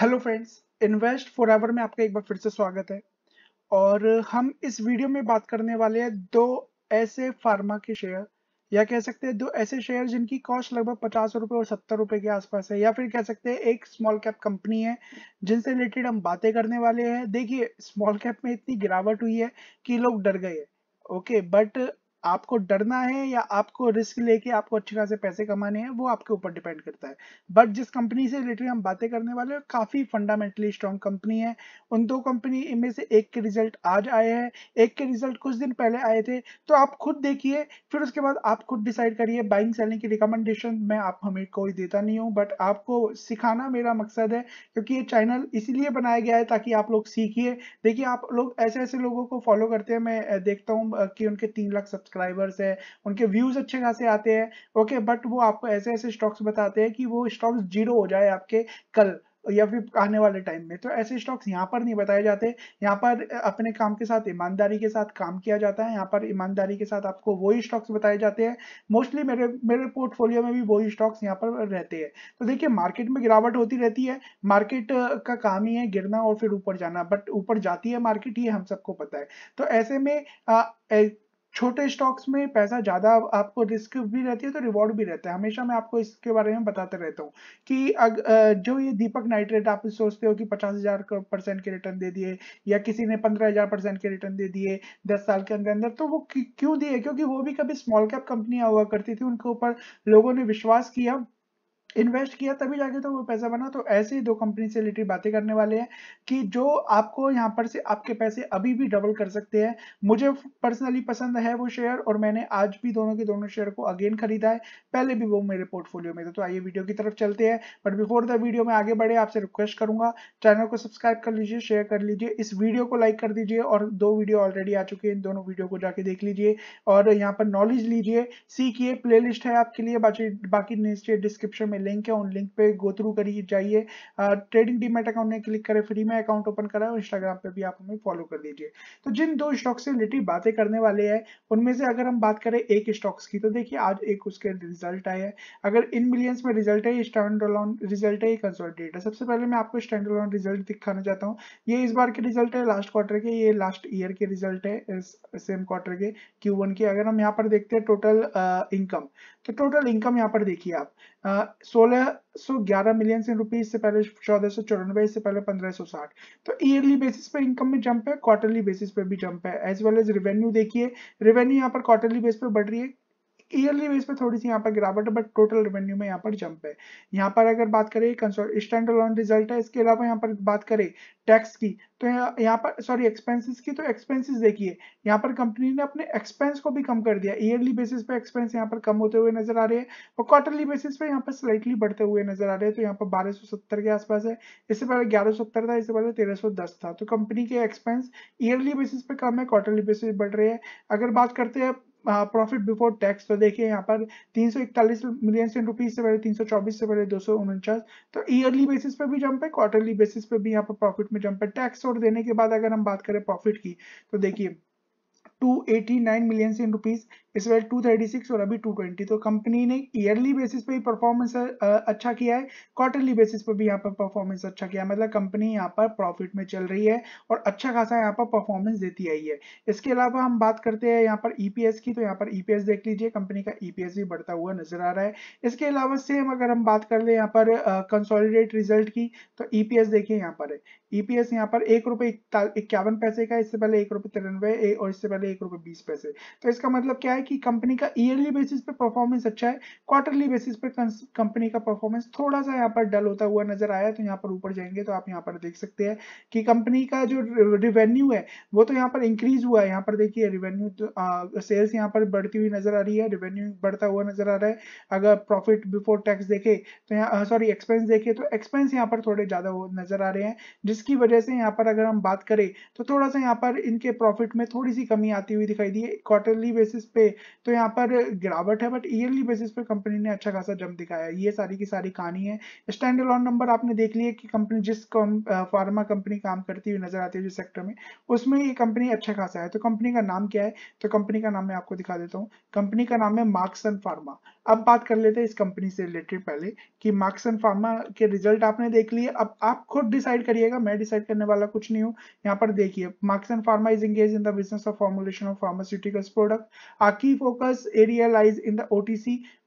hello friends invest for ever में आपका एक बार फिर से स्वागत है और हम इस वीडियो में बात करने वाले हैं दो ऐसे फार्मा के शेयर या कह सकते हैं दो ऐसे शेयर जिनकी कॉस्ट लगभग पचास रुपये और सत्तर रुपए के आसपास है या फिर कह सकते हैं एक स्मॉल कैप कंपनी है जिनसे रिलेटेड हम बातें करने वाले हैं देखिए स्मॉल कैप में इतनी गिरावट हुई है कि लोग डर गए ओके बट आपको डरना है या आपको रिस्क लेके आपको अच्छे खासे पैसे कमाने हैं वो आपके ऊपर डिपेंड करता है बट जिस कंपनी से रिलेटेड हम बातें करने वाले हैं काफ़ी फंडामेंटली स्ट्रॉन्ग कंपनी है उन दो कंपनी में से एक के रिजल्ट आज आए हैं एक के रिजल्ट कुछ दिन पहले आए थे तो आप खुद देखिए फिर उसके बाद आप खुद डिसाइड करिए बाइंग सेलिंग की रिकमेंडेशन मैं आप हमें कोई देता नहीं हूँ बट आपको सिखाना मेरा मकसद है क्योंकि ये चैनल इसीलिए बनाया गया है ताकि आप लोग सीखिए देखिए आप लोग ऐसे ऐसे लोगों को फॉलो करते हैं मैं देखता हूँ कि उनके तीन लाख सब्सक्राइब सब्सक्राइबर्स है उनके व्यूज अच्छे खासे आते हैं ओके बट वो आपको ऐसे ऐसे स्टॉक्स बताते हैं कि वो स्टॉक्स जीरो हो जाए आपके कल या फिर आने वाले टाइम में तो ऐसे स्टॉक्स यहाँ पर नहीं बताए जाते यहाँ पर अपने काम के साथ ईमानदारी के साथ काम किया जाता है यहाँ पर ईमानदारी के साथ आपको वही स्टॉक्स बताए जाते हैं मोस्टली मेरे मेरे पोर्टफोलियो में भी वही स्टॉक्स यहाँ पर रहते हैं तो देखिए मार्केट में गिरावट होती रहती है मार्केट का काम ही है गिरना और फिर ऊपर जाना बट ऊपर जाती है मार्केट ये हम सबको पता है तो ऐसे में आ, छोटे स्टॉक्स में पैसा ज़्यादा आपको रिस्क भी रहती है तो रिवॉर्ड भी रहता है हमेशा मैं आपको इसके बारे में बताते रहता हूँ कि अग, जो ये दीपक नाइट्रेट आप सोचते हो कि पचास हजार परसेंट के रिटर्न दे दिए या किसी ने पंद्रह हजार परसेंट के रिटर्न दे दिए दस साल के अंदर अंदर तो वो क्यों दिए क्योंकि वो भी कभी स्मॉल कैप कंपनियां हुआ करती थी उनके ऊपर लोगों ने विश्वास किया इन्वेस्ट किया तभी जाके तो वो पैसा बना तो ऐसे ही दो कंपनी से रिलेटेड बातें करने वाले हैं कि जो आपको यहाँ पर से आपके पैसे अभी भी डबल कर सकते हैं मुझे पर्सनली पसंद है वो शेयर और मैंने आज भी दोनों के दोनों शेयर को अगेन खरीदा है पहले भी वो मेरे पोर्टफोलियो में था तो आइए वीडियो की तरफ चलते हैं बट बिफोर द वीडियो में आगे बढ़े आपसे रिक्वेस्ट करूंगा चैनल को सब्सक्राइब कर लीजिए शेयर कर लीजिए इस वीडियो को लाइक कर दीजिए और दो वीडियो ऑलरेडी आ चुके हैं इन दोनों वीडियो को जाके देख लीजिए और यहाँ पर नॉलेज लीजिए सीखिए प्ले है आपके लिए बाकी नीचे डिस्क्रिप्शन में लिंक है उन लिंक पे गो थ्रू करिए जाइए ट्रेडिंग डीमेट अकाउंट में क्लिक करें फ्री में अकाउंट ओपन कराए और इंस्टाग्राम पे भी आप हमें फॉलो कर दीजिए तो जिन दो स्टॉक से रिलेटेड बातें करने वाले हैं उनमें से अगर हम बात करें एक स्टॉक्स की तो देखिए आज एक उसके रिजल्ट आए हैं अगर इन मिलियंस में रिजल्ट है स्टैंड रिजल्ट है ये कंसोलिडेट है सबसे पहले मैं आपको स्टैंड रिजल्ट दिखाना चाहता हूँ ये इस बार के रिजल्ट है लास्ट क्वार्टर के ये लास्ट ईयर के रिजल्ट है सेम क्वार्टर के क्यू वन के अगर हम यहाँ पर देखते हैं टोटल इनकम तो टोटल इनकम यहाँ पर देखिए आप 1611 मिलियन से रुपीज इससे पहले चौदह सौ चौरानवे इससे पहले 1560 तो ईयरली बेसिस पे इनकम में जंप है क्वार्टरली बेसिस पे भी जंप है एज वेल एज रेवेन्यू देखिए रेवेन्यू यहाँ पर क्वार्टरली बेस पर बढ़ रही है ईयरली बेस पे थोड़ी सी यहाँ पर गिरावट है बट टोटल रेवेन्यू में यहाँ पर जंप है यहाँ पर अगर बात करें स्टैंड अलोन रिजल्ट है इसके अलावा यहाँ पर बात करें टैक्स की तो यहाँ पर सॉरी एक्सपेंसेस की तो एक्सपेंसेस देखिए यहाँ पर कंपनी ने अपने एक्सपेंस को भी कम कर दिया ईयरली बेसिस पे एक्सपेंस यहाँ पर कम होते हुए नजर आ रहे हैं और क्वार्टरली बेसिस पे यहाँ पर स्लाइटली बढ़ते हुए नजर आ रहे हैं तो यहाँ पर 1270 के आसपास है इससे पहले 1170 था इससे पहले 1310 था तो कंपनी के एक्सपेंस ईयरली बेसिस पे कम है क्वार्टरली बेसिस बढ़ रहे हैं अगर बात करते हैं प्रॉफिट बिफोर टैक्स तो देखिए यहाँ पर तीन सौ इकतालीस मिलियन रुपीज से बढ़े तीन सौ चौबीस से बढ़े दो सौ उनचास तो ईयरली बेसिस पे भी जंप है क्वार्टरली बेसिस पे भी यहाँ पर प्रॉफिट में जंप है टैक्स और देने के बाद अगर हम बात करें प्रॉफिट की तो देखिए 289 मिलियन इन रुपीज इस बार 236 और अभी 220 तो कंपनी ने ईयरली बेसिस पे ही परफॉर्मेंस अच्छा किया है क्वार्टरली बेसिस पे भी यहाँ पर परफॉर्मेंस अच्छा किया मतलब कंपनी यहाँ पर प्रॉफिट में चल रही है और अच्छा खासा यहाँ पर परफॉर्मेंस देती आई है इसके अलावा हम बात करते हैं यहाँ पर ईपीएस e की तो यहाँ पर ईपीएस e देख लीजिए कंपनी का ईपीएस e भी बढ़ता हुआ नजर आ रहा है इसके अलावा सेम अगर हम बात कर ले यहाँ पर कंसोलिडेट रिजल्ट की तो ईपीएस देखिए यहाँ पर ईपीएस यहाँ पर एक रुपए इक्यावन पैसे का इससे पहले एक रुपए तिरानवे और इससे पहले एक रुपए बीस पैसे तो इसका मतलब क्या है कि कंपनी का ईयरली बेसिस पे परफॉर्मेंस अच्छा है क्वार्टरली बेसिस पे कंपनी का परफॉर्मेंस थोड़ा सा यहाँ पर डल होता हुआ नजर आया तो यहाँ पर ऊपर जाएंगे तो आप यहाँ पर देख सकते हैं कि कंपनी का जो रिवेन्यू है वो तो यहाँ पर इंक्रीज हुआ है यहाँ पर देखिए रिवेन्यू तो सेल्स यहाँ पर बढ़ती हुई नजर आ रही है रिवेन्यू बढ़ता हुआ नजर आ रहा है अगर प्रॉफिट बिफोर टैक्स देखे तो यहाँ सॉरी एक्सपेंस देखे तो एक्सपेंस यहाँ पर थोड़े ज्यादा नजर आ रहे हैं जिसकी वजह से यहाँ पर अगर हम बात करें तो थोड़ा सा यहाँ पर इनके प्रॉफिट में थोड़ी सी कमी आती हुई दिखाई दी क्वार्टरली बेसिस पे तो यहाँ पर गिरावट है बट ईयरली बेसिस पर कंपनी ने अच्छा खासा जम दिखाया ये सारी की सारी कहानी है स्टैंड अलॉन नंबर आपने देख लिया कि कंपनी जिस फार्मा कंपनी काम करती हुई नजर आती है जिस सेक्टर में उसमें ये कंपनी अच्छा खासा है तो कंपनी का नाम क्या है तो कंपनी का नाम मैं आपको दिखा देता हूँ कंपनी का नाम है मार्क्सन फार्मा अब बात कर लेते हैं इस कंपनी से रिलेटेड पहले कि मार्क्स एंड फार्मा के रिजल्ट आपने देख लिए अब आप खुद डिसाइड करिएगा मैं डिसाइड करने वाला कुछ नहीं हूँ यहाँ पर देखिए Marksans pharma is engage in the business of formulation of pharmaceuticals product a key focus area lies in the O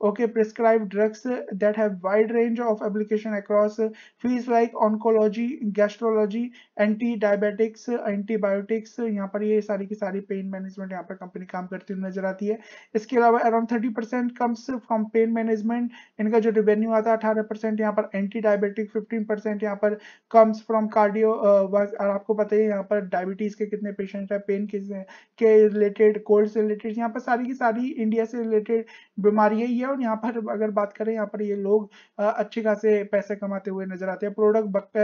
okay prescribe drugs that have wide range of application across fields like oncology gastrology anti diabetics antibiotics यहाँ पर ये सारी की सारी pain management यहाँ पर company काम करती हुई नजर आती है इसके अलावा around thirty percent comes from pain management इनका जो रिवेन्यू आता है अठारह परसेंट यहाँ पर एंटी डायबिटिक फिफ्टीन परसेंट यहाँ पर कम्स फ्रॉम कार्डियो वर्क और आपको पता ही यहाँ पर डायबिटीज के कितने पेशेंट हैं पेन किस है, के रिलेटेड कोल्ड से रिलेटेड यहाँ पर सारी की सारी इंडिया से रिलेटेड बीमारी है और यहाँ पर अगर बात करें यहाँ पर ये लोग अच्छे खासे पैसे कमाते हुए नजर आते हैं प्रोडक्ट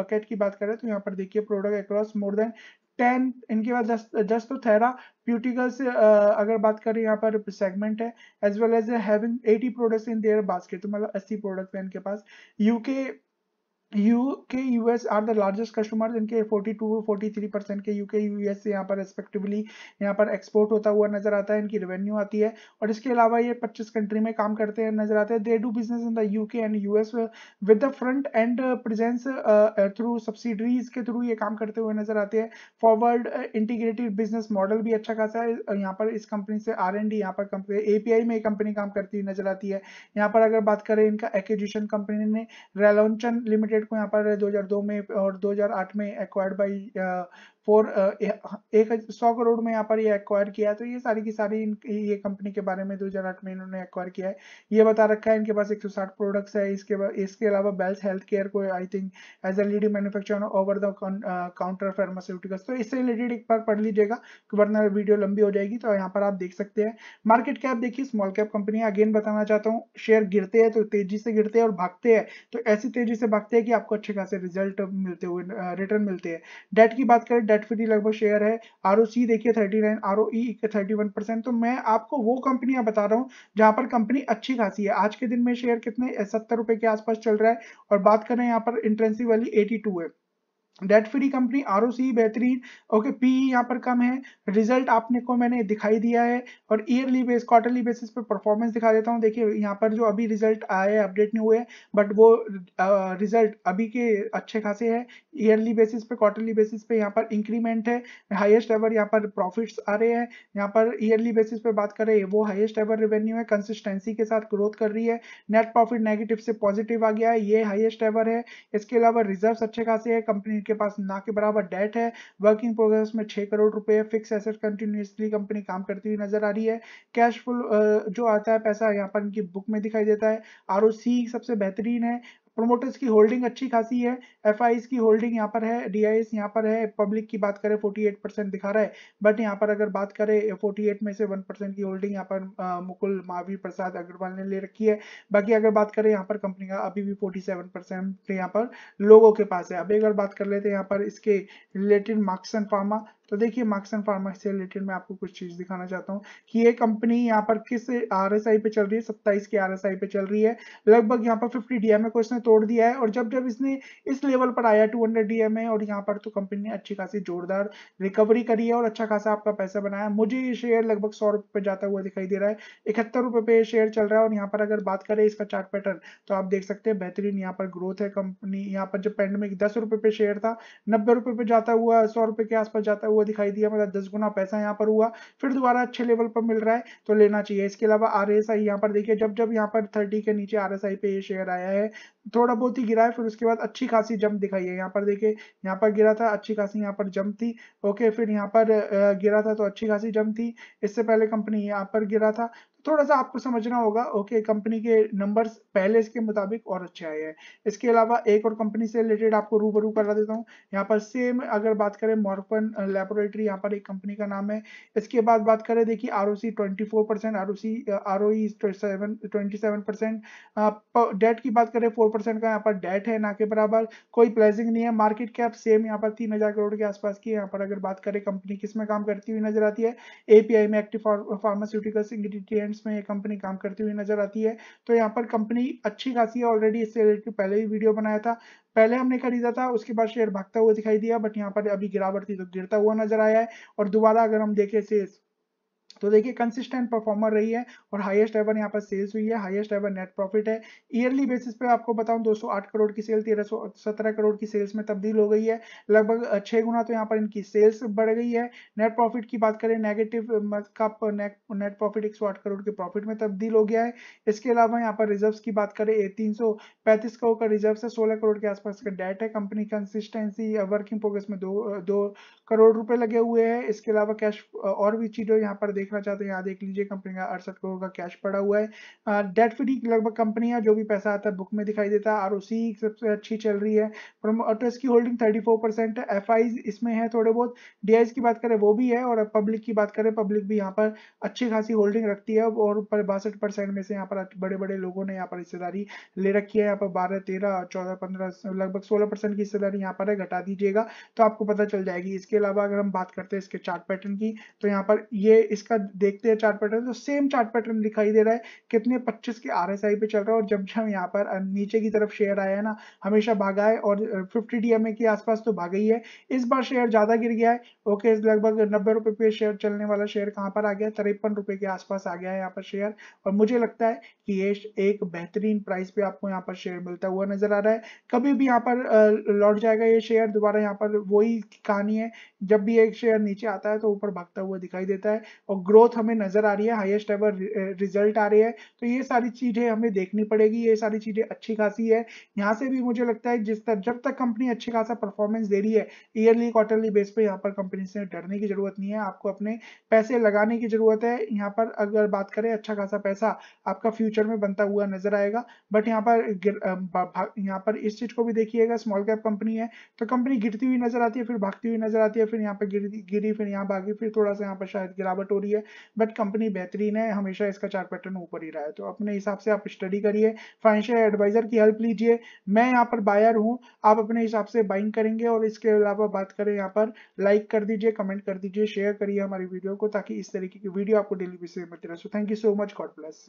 बकेट की बात करें तो यहाँ पर देखिए product across more than ten इनके बाद जस्ट तो थेरा ब्यूटिकल्स अगर बात करें यहाँ पर सेगमेंट है as well as having 80 products in their basket तो मतलब 80 प्रोडक्ट है इनके पास UK UK US are the largest customer इनके 42 43 परसेंट के यूके यूएस से यहाँ पर रेस्पेक्टिवली यहाँ पर एक्सपोर्ट होता हुआ नजर आता है इनकी रेवेन्यू आती है और इसके अलावा ये 25 कंट्री में काम करते हैं नजर आते हैं they do business in the UK and US with the front end presence through subsidiaries के थ्रू ये काम करते हुए नजर आते हैं फॉरवर्ड इंटीग्रेटेड बिजनेस मॉडल भी अच्छा खासा है यहाँ पर इस कंपनी से आर एंड डी यहाँ पर कंपनी एपीआई में कंपनी काम करती हुई नजर आती है यहाँ पर अगर बात करें इनका एक्जिशन कंपनी ने रेलोचन लिमिटेड को यहाँ पर 2002 में और 2008 में एक्वायर्ड बाई फोर uh, एक सौ करोड़ में यहाँ पर ये एक्वायर किया है तो ये सारी की सारी ये कंपनी के बारे में दो हजार आठ में इन्होंने एक्वायर किया है ये बता रखा है इनके पास एक सौ साठ प्रोडक्ट्स है इसके इसके अलावा बेल्स हेल्थ केयर को I think as a leading manufacture over the counter pharmaceuticals तो इससे रिलेटेड एक बार पढ़ लीजिएगा वरना वीडियो लंबी हो जाएगी तो यहाँ पर आप देख सकते हैं मार्केट कैप देखिए स्मॉल कैप कंपनी अगेन बताना चाहता हूँ शेयर गिरते हैं तो तेजी से गिरते हैं और भागते हैं तो ऐसी तेजी से भागते हैं कि आपको अच्छे खासे रिजल्ट मिलते हुए रिटर्न uh, मिलते हैं डेट की बात करें डेट फ्री लगभग शेयर है आर ओ सी देखिए thirty nine R O E thirty one percent तो मैं आपको वो कंपनियां बता रहा हूँ जहाँ पर कंपनी अच्छी खासी है आज के दिन में शेयर कितने सत्तर रुपए के आसपास चल रहा है और बात करें यहाँ पर इंटरेंसी वाली एटी टू है डेट फ्री कंपनी आर बेहतरीन ओके पी e यहाँ पर कम है रिजल्ट आपने को मैंने दिखाई दिया है और ईयरली बेस क्वार्टरली बेसिस पे परफॉर्मेंस दिखा देता हूँ देखिए यहाँ पर जो अभी रिजल्ट आए अपडेट नहीं हुए बट वो रिजल्ट अभी के अच्छे खासे है ईयरली बेसिस पे क्वार्टरली बेसिस पे यहाँ पर इंक्रीमेंट है हाइएस्ट एवर यहाँ पर प्रॉफिट्स आ रहे हैं यहाँ पर ईयरली बेसिस पे बात करें वो हाइएस्ट एवर रेवेन्यू है कंसिस्टेंसी के साथ ग्रोथ कर रही है नेट प्रॉफिट नेगेटिव से पॉजिटिव आ गया है ये हाइएस्ट एवर है इसके अलावा रिजर्व अच्छे खासे है कंपनी के पास ना के बराबर डेट है वर्किंग प्रोग्रेस में छह करोड़ रुपए फिक्स एसेट कंटिन्यूसली कंपनी काम करती हुई नजर आ रही है कैश फ्लो जो आता है पैसा यहाँ पर इनकी बुक में दिखाई देता है आर सबसे बेहतरीन है प्रोमोटर्स की होल्डिंग अच्छी खासी है एफ की होल्डिंग यहाँ पर है डी आई यहाँ पर है पब्लिक की बात करें फोर्टी एट परसेंट दिखा रहा है बट यहाँ पर अगर बात करें फोर्टी एट में से वन परसेंट की होल्डिंग यहाँ पर आ, मुकुल महावीर प्रसाद अग्रवाल ने ले रखी है बाकी अगर बात करें यहाँ पर कंपनी का अभी भी फोर्टी सेवन परसेंट यहाँ पर लोगों के पास है अभी अगर बात कर लेते हैं यहाँ पर इसके रिलेटेड मार्क्सन फार्मा तो देखिए मार्क्स एंड फार्मा से रिलेटेड मैं आपको कुछ चीज दिखाना चाहता हूँ कि ये कंपनी यहाँ पर किस आर पे चल रही है सत्ताईस की आर पे चल रही है लगभग यहाँ पर फिफ्टी डीएमए को इसने तोड़ दिया है और जब जब इसने इस लेवल पर आया टू हंड्रेड डीएमए और यहाँ पर तो कंपनी ने अच्छी खासी जोरदार रिकवरी करी है और अच्छा खासा आपका पैसा बनाया मुझे ये शेयर लगभग सौ रुपये पे जाता हुआ दिखाई दे रहा है इकहत्तर रुपये पे शेयर चल रहा है और यहाँ पर अगर बात करें इसका चार्ट पैटर्न तो आप देख सकते हैं बेहतरीन यहाँ पर ग्रोथ है कंपनी यहाँ पर जब पेंडेमिक दस रुपये पे शेयर था नब्बे रुपये पे जाता हुआ सौ रुपये के आसपास जाता हुआ हुआ दिखाई दिया मतलब दस गुना पैसा यहाँ पर हुआ फिर दोबारा अच्छे लेवल पर मिल रहा है तो लेना चाहिए इसके अलावा आर एस आई यहाँ पर देखिए जब जब यहाँ पर थर्टी के नीचे आर एस आई पे ये शेयर आया है थोड़ा बहुत ही गिरा है फिर उसके बाद अच्छी खासी जंप दिखाई है यहाँ पर देखिए यहाँ पर गिरा था अच्छी खासी यहाँ पर जंप थी ओके फिर यहाँ पर गिरा था तो अच्छी खासी जंप थी इससे पहले कंपनी यहाँ पर गिरा था थोड़ा सा आपको समझना होगा ओके कंपनी के नंबर्स पहले इसके मुताबिक और अच्छे आए हैं इसके अलावा एक और कंपनी से रिलेटेड आपको रूबरू करा देता हूँ यहाँ पर सेम अगर बात करें मॉर्फन लेबोरेटरी यहाँ पर एक कंपनी का नाम है इसके बाद बात करें देखिए R O C twenty four percent R O C R O seven twenty seven percent debt की बात करें फोर परसेंट का यहाँ पर डेट है ना के बराबर कोई प्लेजिंग नहीं है मार्केट कैप सेम यहाँ पर तीन हजार करोड़ के आसपास की यहाँ पर अगर बात करें कंपनी किस में काम करती हुई नजर आती है एपीआई में एक्टिव फार्मास्यूटिकल्स इंग्रीडियंट्स में ये कंपनी काम करती हुई नजर आती है तो यहाँ पर कंपनी अच्छी खासी है ऑलरेडी इससे रिलेटेड पहले भी वीडियो बनाया था पहले हमने खरीदा था उसके बाद शेयर भागता हुआ दिखाई दिया बट यहाँ पर अभी गिरावट थी तो गिरता हुआ नजर आया है और दोबारा अगर हम देखें से तो देखिए कंसिस्टेंट परफॉर्मर रही है और हाईएस्ट एवर यहाँ पर सेल्स हुई है हाईएस्ट एवर नेट प्रॉफिट है ईयरली बेसिस पे आपको बताऊं 208 करोड़ की सेल तेरह करोड़ की सेल्स में तब्दील हो गई है लगभग छह गुना तो यहाँ पर इनकी सेल्स बढ़ गई है नेट प्रॉफिट की बात करें नेगेटिव का नेट प्रॉफिट एक करोड़ के प्रॉफिट में तब्दील हो गया है इसके अलावा यहाँ पर रिजर्व की बात करें तीन करोड़ का रिजर्व है सोलह करोड़ के आसपास का डेट है कंपनी कंसिस्टेंसी वर्किंग प्रोग्रेस में दो, दो करोड़ रुपए लगे हुए हैं इसके अलावा कैश और भी चीजें यहाँ पर देख देखना चाहते हैं यहाँ देख लीजिए कंपनी का अड़सठ करोड़ का कैश पड़ा हुआ है डेट फ्री लगभग कंपनी है जो भी पैसा आता है बुक में दिखाई देता है आर सबसे अच्छी चल रही है प्रोमोटर्स की होल्डिंग थर्टी फोर परसेंट इसमें है थोड़े बहुत डी की बात करें वो भी है और पब्लिक की बात करें पब्लिक भी यहाँ पर अच्छी खासी होल्डिंग रखती है और बासठ परसेंट में से यहाँ पर बड़े बड़े लोगों ने यहाँ पर हिस्सेदारी ले रखी है यहाँ पर बारह तेरह चौदह पंद्रह लगभग सोलह परसेंट की हिस्सेदारी यहाँ पर है घटा दीजिएगा तो आपको पता चल जाएगी इसके अलावा अगर हम बात करते हैं इसके चार्ट पैटर्न की तो यहाँ पर ये इसका इसका देखते हैं चार्ट पैटर्न तो सेम चार्ट पैटर्न दिखाई दे रहा है कितने 25 के आर पे चल रहा है और जब जब यहाँ पर नीचे की तरफ शेयर आया है ना हमेशा भागा है और 50 डी के आसपास तो भागा ही है इस बार शेयर ज़्यादा गिर गया है ओके लगभग नब्बे रुपए पे शेयर चलने वाला शेयर कहाँ पर आ गया तिरपन रुपए के आसपास आ गया है यहाँ पर शेयर और मुझे लगता है कि ये एक बेहतरीन प्राइस पे आपको यहाँ पर शेयर मिलता हुआ नजर आ रहा है कभी भी यहाँ पर लौट जाएगा ये शेयर दोबारा यहाँ पर वही कहानी है जब भी एक शेयर नीचे आता है तो ऊपर भागता हुआ दिखाई देता है और ग्रोथ हमें नजर आ रही है हाईएस्ट एवर रिजल्ट आ रहे हैं तो ये सारी चीजें हमें देखनी पड़ेगी ये सारी चीजें अच्छी खासी है यहाँ से भी मुझे लगता है जिस तरह जब तक कंपनी अच्छी खासा परफॉर्मेंस दे रही है ईयरली क्वार्टरली बेस पे यहाँ पर कंपनी से डरने की जरूरत नहीं है आपको अपने पैसे लगाने की जरूरत है यहाँ पर अगर बात करें अच्छा खासा पैसा आपका फ्यूचर में बनता हुआ नजर आएगा बट यहाँ पर यहाँ पर इस चीज को भी देखिएगा स्मॉल कैप कंपनी है तो कंपनी गिरती हुई नजर आती है फिर भागती हुई नजर आती है फिर यहाँ पे गिरी गिरी फिर यहाँ भागी फिर थोड़ा सा यहाँ पर शायद गिरावट हो रही है बट कंपनी बेहतरीन है हमेशा इसका चार पैटर्न ऊपर ही रहा है तो अपने हिसाब से आप स्टडी करिए फाइनेंशियल एडवाइजर की हेल्प लीजिए मैं यहाँ पर बायर हूँ आप अपने हिसाब से बाइंग करेंगे और इसके अलावा बात करें यहाँ पर लाइक कर दीजिए कमेंट कर दीजिए शेयर करिए हमारी वीडियो को ताकि इस तरीके की वीडियो आपको डेली बेसिस में मिलती रहे so thank you so much God bless